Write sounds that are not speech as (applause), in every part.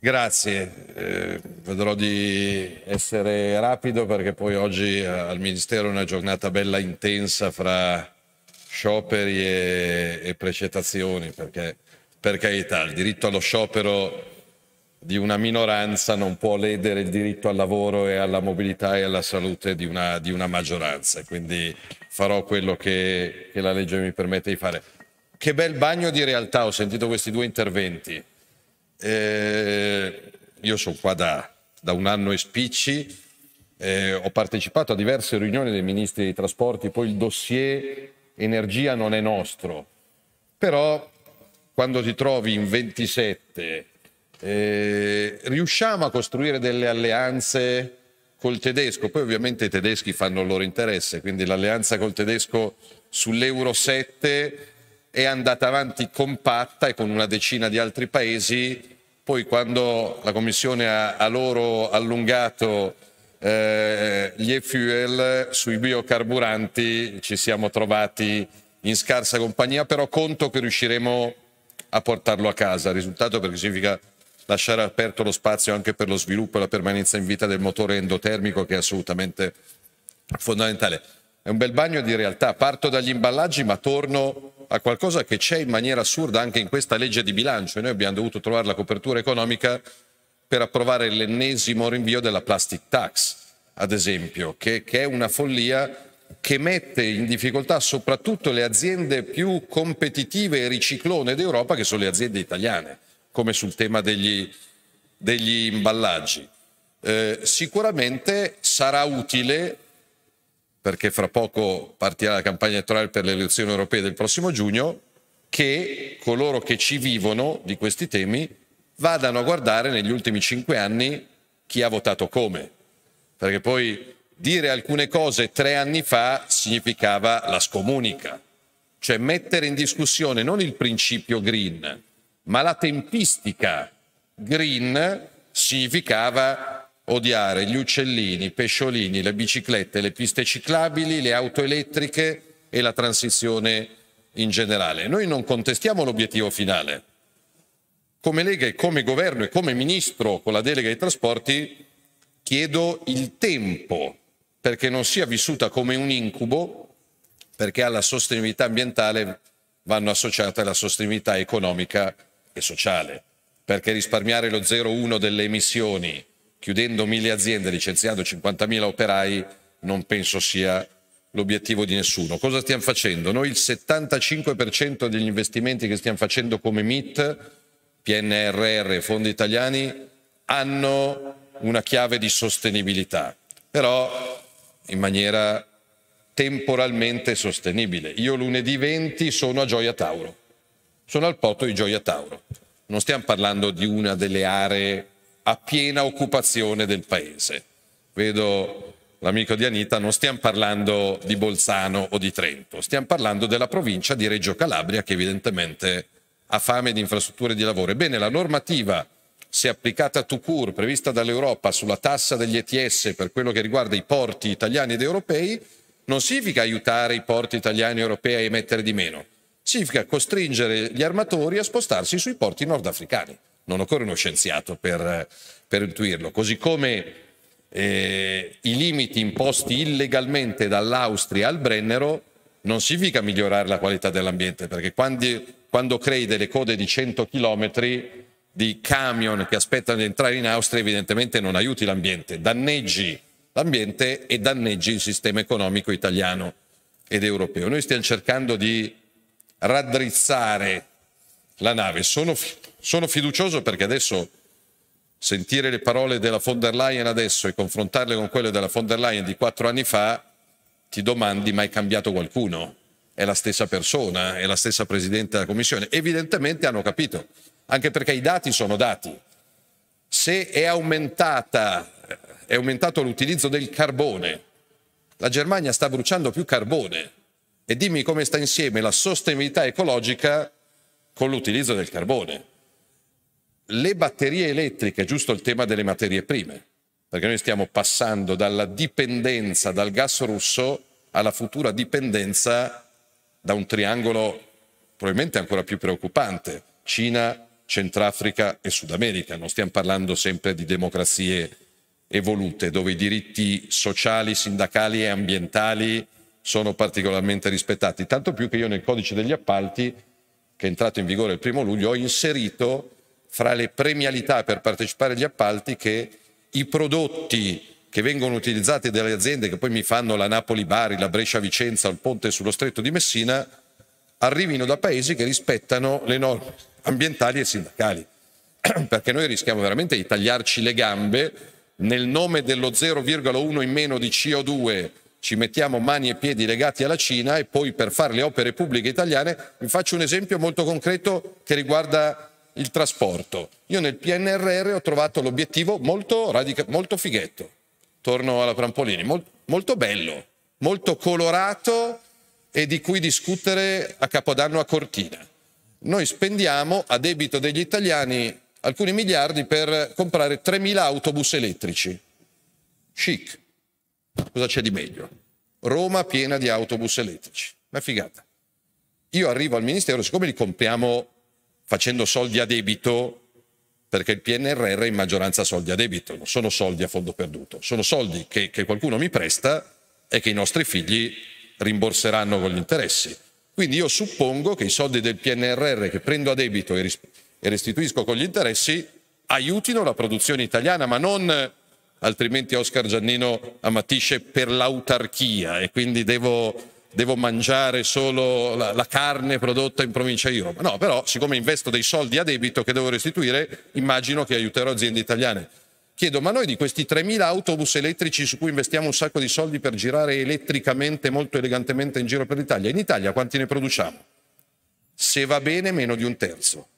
Grazie, eh, vedrò di essere rapido perché poi oggi eh, al Ministero è una giornata bella intensa fra scioperi e, e precettazioni perché per carità il diritto allo sciopero di una minoranza non può ledere il diritto al lavoro e alla mobilità e alla salute di una, di una maggioranza, quindi farò quello che, che la legge mi permette di fare. Che bel bagno di realtà, ho sentito questi due interventi eh, io sono qua da, da, un anno e spicci, eh, ho partecipato a diverse riunioni dei ministri dei trasporti, poi il dossier energia non è nostro, però quando ti trovi in 27 eh, riusciamo a costruire delle alleanze col tedesco, poi ovviamente i tedeschi fanno il loro interesse, quindi l'alleanza col tedesco sull'Euro 7 è andata avanti compatta e con una decina di altri paesi. Poi quando la Commissione ha a loro allungato eh, gli e-fuel sui biocarburanti ci siamo trovati in scarsa compagnia, però conto che riusciremo a portarlo a casa. risultato perché significa lasciare aperto lo spazio anche per lo sviluppo e la permanenza in vita del motore endotermico che è assolutamente fondamentale. È un bel bagno di realtà, parto dagli imballaggi ma torno a qualcosa che c'è in maniera assurda anche in questa legge di bilancio e noi abbiamo dovuto trovare la copertura economica per approvare l'ennesimo rinvio della plastic tax, ad esempio, che, che è una follia che mette in difficoltà soprattutto le aziende più competitive e riciclone d'Europa, che sono le aziende italiane, come sul tema degli, degli imballaggi. Eh, sicuramente sarà utile perché fra poco partirà la campagna elettorale per le elezioni europee del prossimo giugno, che coloro che ci vivono di questi temi vadano a guardare negli ultimi cinque anni chi ha votato come. Perché poi dire alcune cose tre anni fa significava la scomunica, cioè mettere in discussione non il principio green, ma la tempistica green significava odiare gli uccellini, i pesciolini, le biciclette, le piste ciclabili, le auto elettriche e la transizione in generale. Noi non contestiamo l'obiettivo finale. Come Lega e come governo e come ministro con la delega ai trasporti chiedo il tempo perché non sia vissuta come un incubo, perché alla sostenibilità ambientale vanno associate la sostenibilità economica e sociale, perché risparmiare lo 0,1 delle emissioni chiudendo mille aziende, licenziando 50.000 operai, non penso sia l'obiettivo di nessuno. Cosa stiamo facendo? Noi il 75% degli investimenti che stiamo facendo come MIT, PNRR fondi italiani hanno una chiave di sostenibilità, però in maniera temporalmente sostenibile. Io lunedì 20 sono a Gioia Tauro, sono al porto di Gioia Tauro. Non stiamo parlando di una delle aree a piena occupazione del paese. Vedo l'amico di Anita, non stiamo parlando di Bolzano o di Trento, stiamo parlando della provincia di Reggio Calabria che evidentemente ha fame di infrastrutture di lavoro. Ebbene, la normativa, se applicata a Tucur, prevista dall'Europa sulla tassa degli ETS per quello che riguarda i porti italiani ed europei, non significa aiutare i porti italiani e europei a emettere di meno, significa costringere gli armatori a spostarsi sui porti nordafricani non occorre uno scienziato per, per intuirlo, così come eh, i limiti imposti illegalmente dall'Austria al Brennero non significa migliorare la qualità dell'ambiente, perché quando, quando crei delle code di 100 km di camion che aspettano di entrare in Austria, evidentemente non aiuti l'ambiente, danneggi l'ambiente e danneggi il sistema economico italiano ed europeo. Noi stiamo cercando di raddrizzare la nave. Sono, sono fiducioso perché adesso sentire le parole della von der Leyen adesso e confrontarle con quelle della von der Leyen di quattro anni fa, ti domandi mai cambiato qualcuno? È la stessa persona, è la stessa Presidente della Commissione. Evidentemente hanno capito, anche perché i dati sono dati. Se è, aumentata, è aumentato l'utilizzo del carbone, la Germania sta bruciando più carbone. E dimmi come sta insieme la sostenibilità ecologica con l'utilizzo del carbone le batterie elettriche, giusto il tema delle materie prime, perché noi stiamo passando dalla dipendenza dal gas russo alla futura dipendenza da un triangolo probabilmente ancora più preoccupante, Cina, Centrafrica e Sud America. Non stiamo parlando sempre di democrazie evolute, dove i diritti sociali, sindacali e ambientali sono particolarmente rispettati, tanto più che io nel codice degli appalti, che è entrato in vigore il primo luglio, ho inserito fra le premialità per partecipare agli appalti che i prodotti che vengono utilizzati dalle aziende che poi mi fanno la Napoli-Bari, la Brescia-Vicenza, il ponte sullo stretto di Messina, arrivino da paesi che rispettano le norme ambientali e sindacali. (clears throat) Perché noi rischiamo veramente di tagliarci le gambe nel nome dello 0,1 in meno di CO2 ci mettiamo mani e piedi legati alla Cina e poi per fare le opere pubbliche italiane, vi faccio un esempio molto concreto che riguarda il trasporto. Io nel PNRR ho trovato l'obiettivo molto, radica- molto fighetto, torno alla Prampolini, Mol- molto bello, molto colorato e di cui discutere a Capodanno a Cortina. Noi spendiamo a debito degli italiani alcuni miliardi per comprare 3.000 autobus elettrici. Chic. Cosa c'è di meglio? Roma piena di autobus elettrici. Una figata. Io arrivo al Ministero, siccome li compriamo facendo soldi a debito, perché il PNRR è in maggioranza soldi a debito, non sono soldi a fondo perduto, sono soldi che, che qualcuno mi presta e che i nostri figli rimborseranno con gli interessi. Quindi io suppongo che i soldi del PNRR che prendo a debito e, ris- e restituisco con gli interessi aiutino la produzione italiana, ma non altrimenti Oscar Giannino ammattisce per l'autarchia e quindi devo devo mangiare solo la, la, carne prodotta in provincia di Roma. No, però siccome investo dei soldi a debito che devo restituire, immagino che aiuterò aziende italiane. Chiedo, ma noi di questi 3.000 autobus elettrici su cui investiamo un sacco di soldi per girare elettricamente, molto elegantemente in giro per l'Italia, in Italia quanti ne produciamo? Se va bene, meno di un terzo.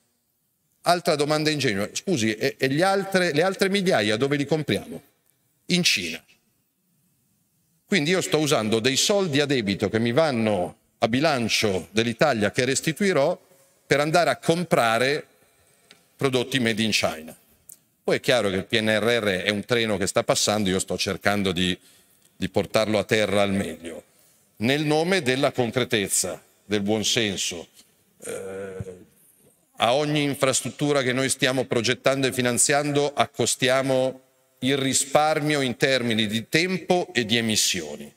Altra domanda ingenua, scusi, e, e altre, le altre migliaia dove li compriamo? In Cina. Quindi io sto usando dei soldi a debito che mi vanno a bilancio dell'Italia che restituirò per andare a comprare prodotti made in China. Poi è chiaro che il PNRR è un treno che sta passando, io sto cercando di, di portarlo a terra al meglio, nel nome della concretezza, del buonsenso. Eh, a ogni infrastruttura che noi stiamo progettando e finanziando accostiamo il risparmio in termini di tempo e di emissioni,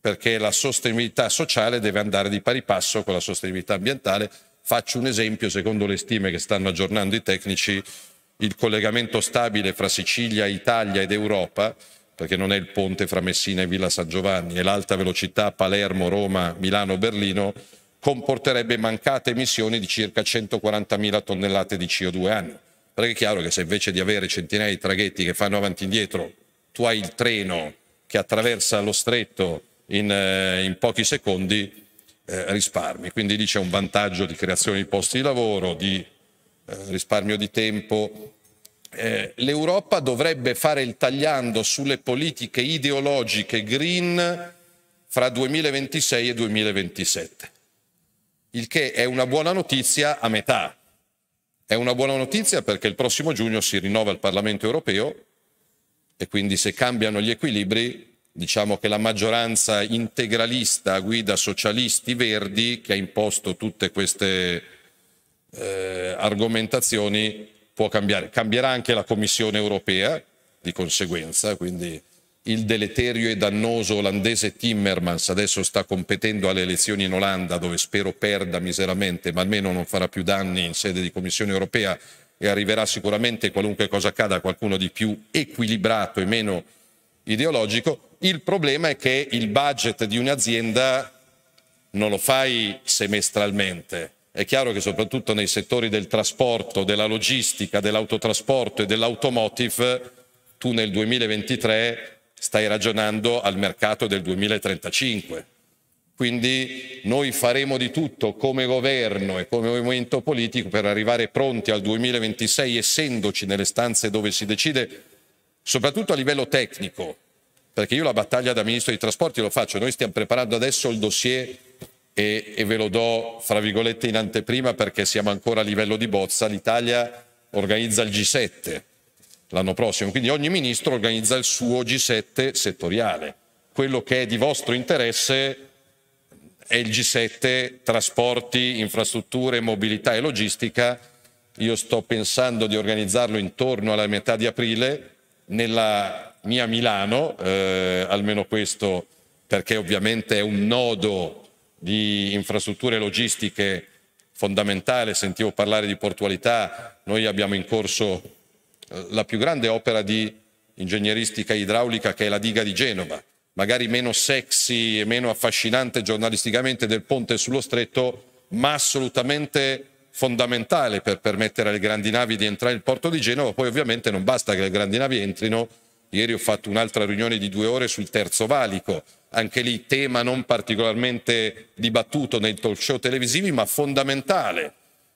perché la sostenibilità sociale deve andare di pari passo con la sostenibilità ambientale. Faccio un esempio, secondo le stime che stanno aggiornando i tecnici, il collegamento stabile fra Sicilia, Italia ed Europa, perché non è il ponte fra Messina e Villa San Giovanni, è l'alta velocità Palermo, Roma, Milano, Berlino, comporterebbe mancate emissioni di circa 140.000 tonnellate di CO2 anno perché è chiaro che se invece di avere centinaia di traghetti che fanno avanti e indietro, tu hai il treno che attraversa lo stretto in, eh, in pochi secondi, eh, risparmi. Quindi lì c'è un vantaggio di creazione di posti di lavoro, di eh, risparmio di tempo. Eh, L'Europa dovrebbe fare il tagliando sulle politiche ideologiche green fra 2026 e 2027, il che è una buona notizia a metà, è una buona notizia perché il prossimo giugno si rinnova il Parlamento europeo e quindi se cambiano gli equilibri, diciamo che la maggioranza integralista a guida socialisti verdi che ha imposto tutte queste eh, argomentazioni può cambiare. Cambierà anche la Commissione europea di conseguenza, quindi il deleterio e dannoso olandese Timmermans adesso sta competendo alle elezioni in Olanda dove spero perda miseramente, ma almeno non farà più danni in sede di Commissione europea e arriverà sicuramente qualunque cosa accada a qualcuno di più equilibrato e meno ideologico. Il problema è che il budget di un'azienda non lo fai semestralmente. È chiaro che soprattutto nei settori del trasporto, della logistica, dell'autotrasporto e dell'automotive, tu nel 2023 stai ragionando al mercato del 2035. Quindi noi faremo di tutto come governo e come movimento politico per arrivare pronti al 2026, essendoci nelle stanze dove si decide, soprattutto a livello tecnico, perché io la battaglia da ministro dei trasporti lo faccio, noi stiamo preparando adesso il dossier e, e ve lo do, fra virgolette, in anteprima perché siamo ancora a livello di bozza, l'Italia organizza il G7, l'anno prossimo. Quindi ogni ministro organizza il suo G7 settoriale. Quello che è di vostro interesse è il G7 trasporti, infrastrutture, mobilità e logistica. Io sto pensando di organizzarlo intorno alla metà di aprile nella mia Milano, eh, almeno questo perché ovviamente è un nodo di infrastrutture logistiche fondamentale, sentivo parlare di portualità, noi abbiamo in corso la più grande opera di ingegneristica idraulica che è la diga di Genova, magari meno sexy e meno affascinante giornalisticamente del ponte sullo stretto, ma assolutamente fondamentale per permettere alle grandi navi di entrare in porto di Genova. Poi ovviamente non basta che le grandi navi entrino. Ieri ho fatto un'altra riunione di due ore sul terzo valico, anche lì tema non particolarmente dibattuto nei talk show televisivi, ma fondamentale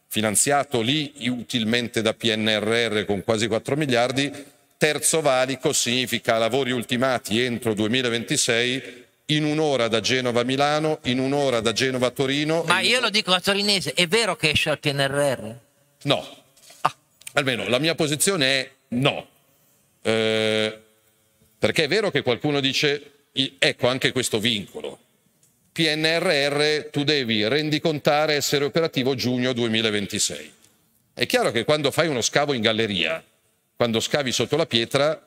finanziato lì utilmente da PNRR con quasi 4 miliardi. Terzo valico significa lavori ultimati entro 2026 in un'ora da Genova a Milano, in un'ora da Genova a Torino. Ma io lo dico a torinese, è vero che esce al PNRR? No. Ah. Almeno la mia posizione è no. Eh, perché è vero che qualcuno dice, ecco anche questo vincolo, PNRR tu devi rendicontare essere operativo giugno 2026. È chiaro che quando fai uno scavo in galleria, quando scavi sotto la pietra,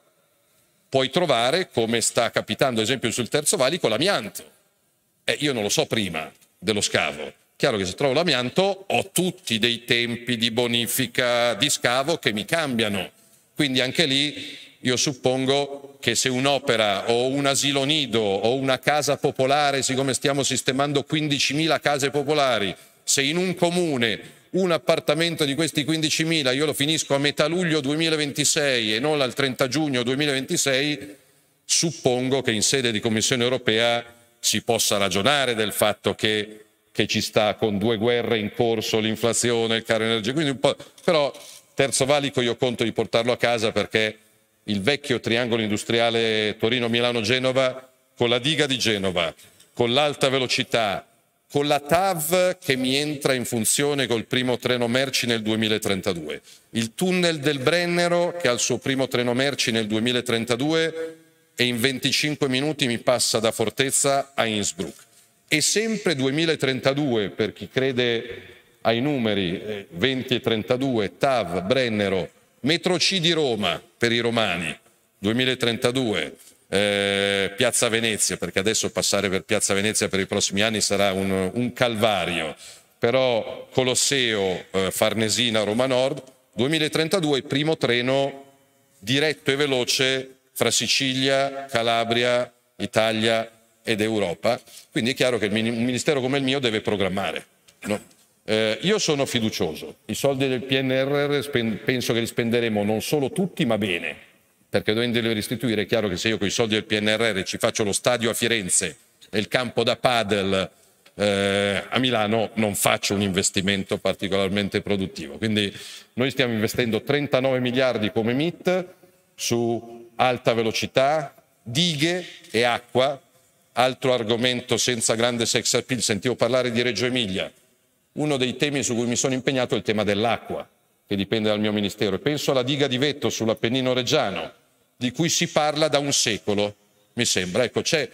puoi trovare, come sta capitando ad esempio sul Terzo Valico, l'amianto. Eh, io non lo so prima dello scavo. Chiaro che se trovo l'amianto ho tutti dei tempi di bonifica, di scavo che mi cambiano. Quindi anche lì io suppongo che se un'opera o un asilo nido o una casa popolare, siccome stiamo sistemando 15.000 case popolari, se in un comune un appartamento di questi 15.000 io lo finisco a metà luglio 2026 e non al 30 giugno 2026, suppongo che in sede di Commissione europea si possa ragionare del fatto che, che ci sta con due guerre in corso, l'inflazione, il caro energia, quindi un po'... però Terzo Valico io conto di portarlo a casa perché il vecchio triangolo industriale Torino-Milano-Genova con la diga di Genova, con l'alta velocità, con la TAV che mi entra in funzione col primo treno merci nel 2032, il tunnel del Brennero che ha il suo primo treno merci nel 2032 e in 25 minuti mi passa da Fortezza a Innsbruck. E sempre 2032, per chi crede ai numeri, 20 eh, e 32, TAV, Brennero, Metro C di Roma per i romani, 2032. Eh, Piazza Venezia, perché adesso passare per Piazza Venezia per i prossimi anni sarà un, un calvario, però Colosseo, eh, Farnesina, Roma Nord, 2032 primo treno diretto e veloce fra Sicilia, Calabria, Italia ed Europa. Quindi è chiaro che un ministero come il mio deve programmare. No? Eh, io sono fiducioso, i soldi del PNRR penso che li spenderemo non solo tutti ma bene, perché dovendoli restituire è chiaro che se io con i soldi del PNRR ci faccio lo stadio a Firenze e il campo da padel eh, a Milano non faccio un investimento particolarmente produttivo. Quindi noi stiamo investendo 39 miliardi come MIT su alta velocità, dighe e acqua, altro argomento senza grande sex appeal, sentivo parlare di Reggio Emilia, uno dei temi su cui mi sono impegnato è il tema dell'acqua, che dipende dal mio ministero. penso alla diga di Vetto sull'Appennino Reggiano, di cui si parla da un secolo, mi sembra. Ecco, c'è,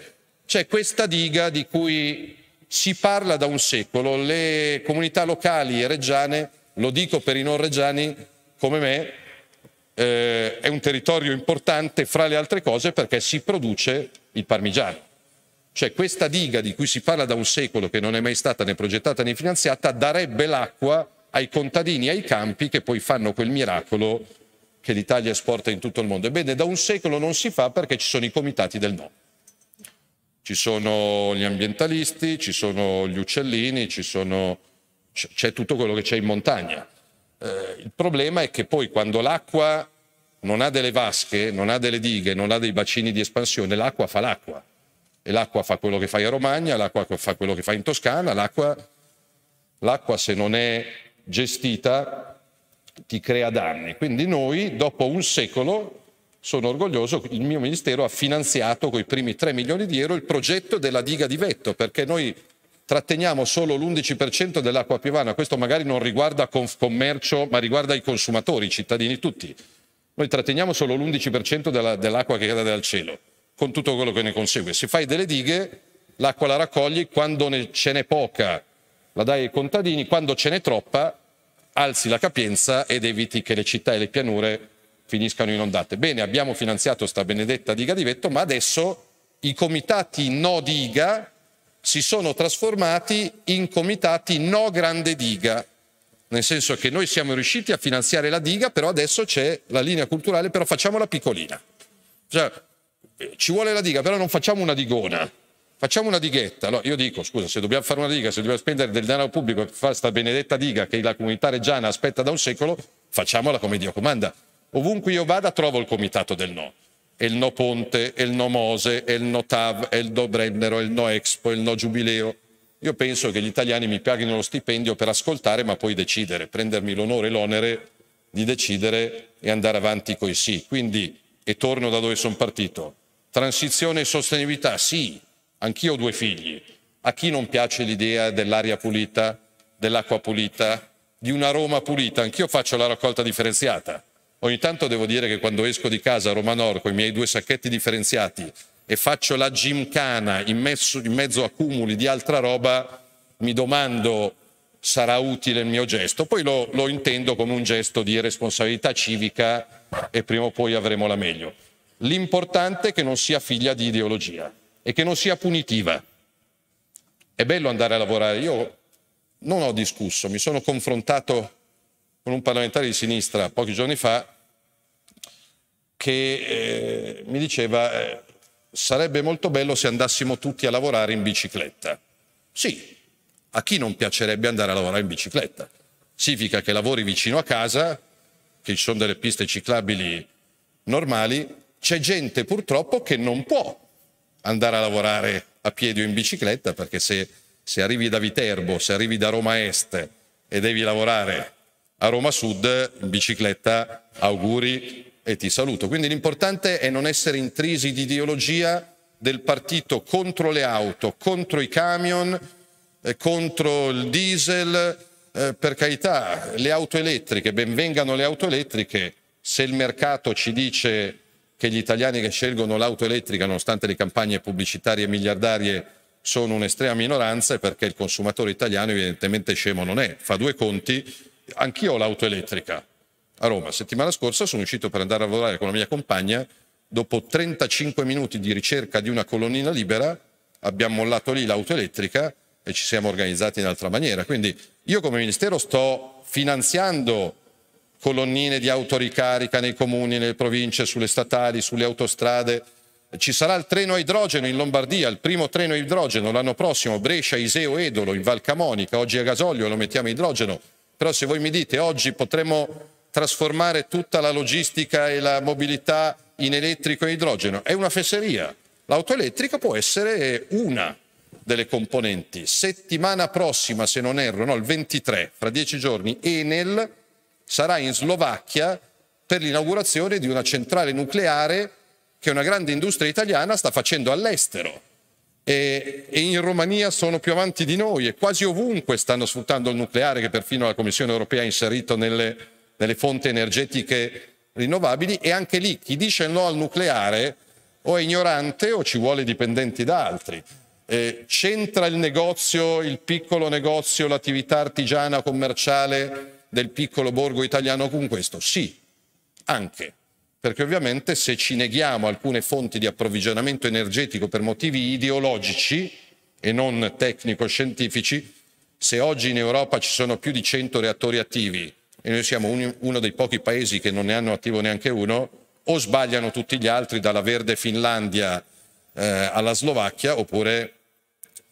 c'è questa diga di cui si parla da un secolo. Le comunità locali e reggiane, lo dico per i non reggiani come me, eh, è un territorio importante fra le altre cose perché si produce il parmigiano cioè questa diga di cui si parla da un secolo, che non è mai stata né progettata né finanziata, darebbe l'acqua ai contadini, ai campi che poi fanno quel miracolo che l'Italia esporta in tutto il mondo. Ebbene, da un secolo non si fa perché ci sono i comitati del no. Ci sono gli ambientalisti, ci sono gli uccellini, c'è tutto quello che c'è in montagna. Eh, il problema è che poi quando l'acqua non ha delle vasche, non ha delle dighe, non ha dei bacini di espansione, l'acqua fa l'acqua l'acqua fa quello che fa in Romagna, l'acqua fa quello che fa in Toscana, l'acqua, l'acqua se non è gestita ti crea danni. Quindi noi dopo un secolo sono orgoglioso, il mio ministero ha finanziato con i primi 3 milioni di euro il progetto della diga di Vetto, perché noi tratteniamo solo l'11% dell'acqua piovana, questo magari non riguarda commercio, ma riguarda i consumatori, i cittadini tutti. Noi tratteniamo solo l'11% della, dell'acqua che cade dal cielo con tutto quello che ne consegue. Se fai delle dighe, l'acqua la raccogli, quando ne, ce n'è poca la dai ai contadini, quando ce n'è troppa alzi la capienza ed eviti che le città e le pianure finiscano inondate. Bene, abbiamo finanziato sta benedetta diga di Vetto, ma adesso i comitati no diga si sono trasformati in comitati no grande diga, nel senso che noi siamo riusciti a finanziare la diga, però adesso c'è la linea culturale, però facciamola piccolina. Cioè, ci vuole la diga, però non facciamo una digona, facciamo una dighetta. Allora, io dico, scusa, se dobbiamo fare una diga, se dobbiamo spendere del denaro pubblico per fare questa benedetta diga che la comunità reggiana aspetta da un secolo, facciamola come Dio comanda. Ovunque io vada trovo il comitato del no. È il no Ponte, è il no Mose, è il no Tav, è il no Brennero, è il no Expo, è il no Giubileo. Io penso che gli italiani mi paghino lo stipendio per ascoltare, ma poi decidere, prendermi l'onore e l'onere di decidere e andare avanti coi sì. Quindi, e torno da dove sono partito, Transizione e sostenibilità, sì, anch'io ho due figli. A chi non piace l'idea dell'aria pulita, dell'acqua pulita, di una Roma pulita? Anch'io faccio la raccolta differenziata. Ogni tanto devo dire che quando esco di casa a Roma Nord con i miei due sacchetti differenziati e faccio la gimcana in mezzo, in mezzo a cumuli di altra roba, mi domando sarà utile il mio gesto, poi lo, lo, intendo come un gesto di responsabilità civica e prima o poi avremo la meglio. L'importante è che non sia figlia di ideologia e che non sia punitiva. È bello andare a lavorare. Io non ho discusso, mi sono confrontato con un parlamentare di sinistra pochi giorni fa che eh, mi diceva eh, sarebbe molto bello se andassimo tutti a lavorare in bicicletta. Sì, a chi non piacerebbe andare a lavorare in bicicletta? Significa che lavori vicino a casa, che ci sono delle piste ciclabili normali c'è gente purtroppo che non può andare a lavorare a piedi o in bicicletta perché se, se arrivi da Viterbo, se arrivi da Roma Est e devi lavorare a Roma Sud in bicicletta, auguri e ti saluto. Quindi l'importante è non essere intrisi di ideologia del partito contro le auto, contro i camion, eh, contro il diesel. Eh, per carità, le auto elettriche, benvengano le auto elettriche, se il mercato ci dice che gli italiani che scelgono l'auto elettrica, nonostante le campagne pubblicitarie miliardarie, sono un'estrema minoranza e perché il consumatore italiano evidentemente scemo non è, fa due conti, anch'io ho l'auto elettrica. A Roma, settimana scorsa sono uscito per andare a lavorare con la mia compagna, dopo 35 minuti di ricerca di una colonnina libera abbiamo mollato lì l'auto elettrica e ci siamo organizzati in altra maniera. Quindi io come Ministero sto finanziando colonnine di autoricarica nei comuni, nelle province, sulle statali, sulle autostrade. Ci sarà il treno a idrogeno in Lombardia, il primo treno a idrogeno l'anno prossimo, Brescia, Iseo, Edolo, in Val Camonica, oggi a gasolio lo mettiamo a idrogeno. Però se voi mi dite oggi potremmo trasformare tutta la logistica e la mobilità in elettrico e idrogeno, è una fesseria. L'auto elettrica può essere una delle componenti. Settimana prossima, se non erro, no, il 23, fra dieci giorni, Enel sarà in Slovacchia per l'inaugurazione di una centrale nucleare che una grande industria italiana sta facendo all'estero. E, e, in Romania sono più avanti di noi e quasi ovunque stanno sfruttando il nucleare che perfino la Commissione europea ha inserito nelle, nelle fonti energetiche rinnovabili e anche lì chi dice no al nucleare o è ignorante o ci vuole dipendenti da altri. Eh, c'entra il negozio, il piccolo negozio, l'attività artigiana commerciale del piccolo borgo italiano con questo? Sì, anche, perché ovviamente se ci neghiamo alcune fonti di approvvigionamento energetico per motivi ideologici e non tecnico-scientifici, se oggi in Europa ci sono più di 100 reattori attivi e noi siamo un, uno dei pochi paesi che non ne hanno attivo neanche uno, o sbagliano tutti gli altri dalla verde Finlandia eh, alla Slovacchia, oppure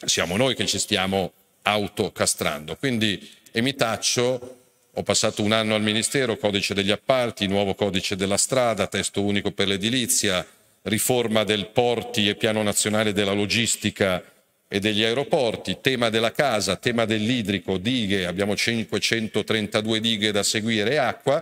siamo noi che ci stiamo autocastrando. Quindi, e mi taccio, ho passato un anno al Ministero, codice degli appalti, nuovo codice della strada, testo unico per l'edilizia, riforma del porti e piano nazionale della logistica e degli aeroporti, tema della casa, tema dell'idrico, dighe, abbiamo 532 dighe da seguire e acqua.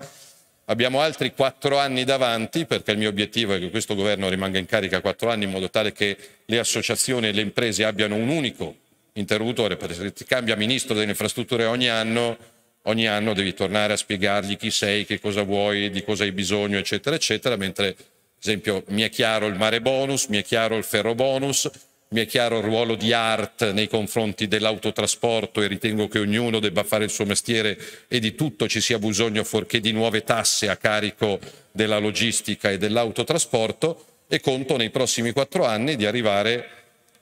Abbiamo altri quattro anni davanti, perché il mio obiettivo è che questo governo rimanga in carica quattro anni in modo tale che le associazioni e le imprese abbiano un unico interlocutore, perché se cambia ministro delle infrastrutture ogni anno ogni anno devi tornare a spiegargli chi sei, che cosa vuoi, di cosa hai bisogno, eccetera, eccetera, mentre, ad esempio, mi è chiaro il mare bonus, mi è chiaro il ferro bonus, mi è chiaro il ruolo di ART nei confronti dell'autotrasporto e ritengo che ognuno debba fare il suo mestiere e di tutto ci sia bisogno fuorché di nuove tasse a carico della logistica e dell'autotrasporto e conto nei prossimi quattro anni di arrivare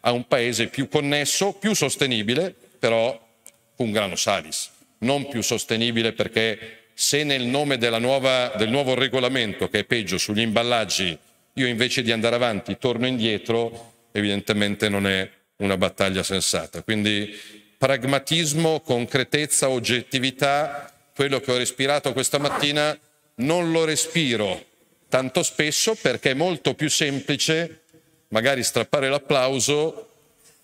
a un paese più connesso, più sostenibile, però un grano salis non più sostenibile perché se nel nome nuova, del nuovo regolamento, che è peggio sugli imballaggi, io invece di andare avanti torno indietro, evidentemente non è una battaglia sensata. Quindi pragmatismo, concretezza, oggettività, quello che ho respirato questa mattina non lo respiro tanto spesso perché è molto più semplice magari strappare l'applauso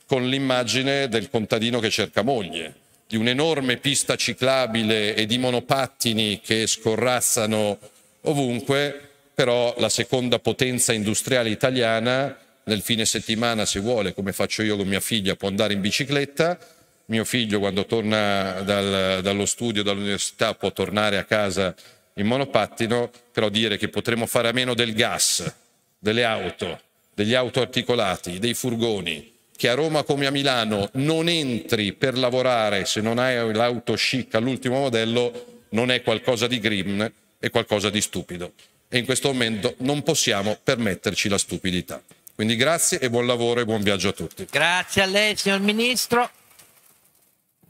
con l'immagine del contadino che cerca moglie di un'enorme pista ciclabile e di monopattini che scorrazzano ovunque, però la seconda potenza industriale italiana nel fine settimana, se vuole, come faccio io con mia figlia, può andare in bicicletta. Mio figlio, quando torna dal, dallo studio, dall'università, può tornare a casa in monopattino, però dire che potremo fare a meno del gas, delle auto, degli auto articolati, dei furgoni, che a Roma come a Milano non entri per lavorare se non hai l'auto chic all'ultimo modello non è qualcosa di grim, è qualcosa di stupido. E in questo momento non possiamo permetterci la stupidità. Quindi grazie e buon lavoro e buon viaggio a tutti. Grazie a lei, signor Ministro.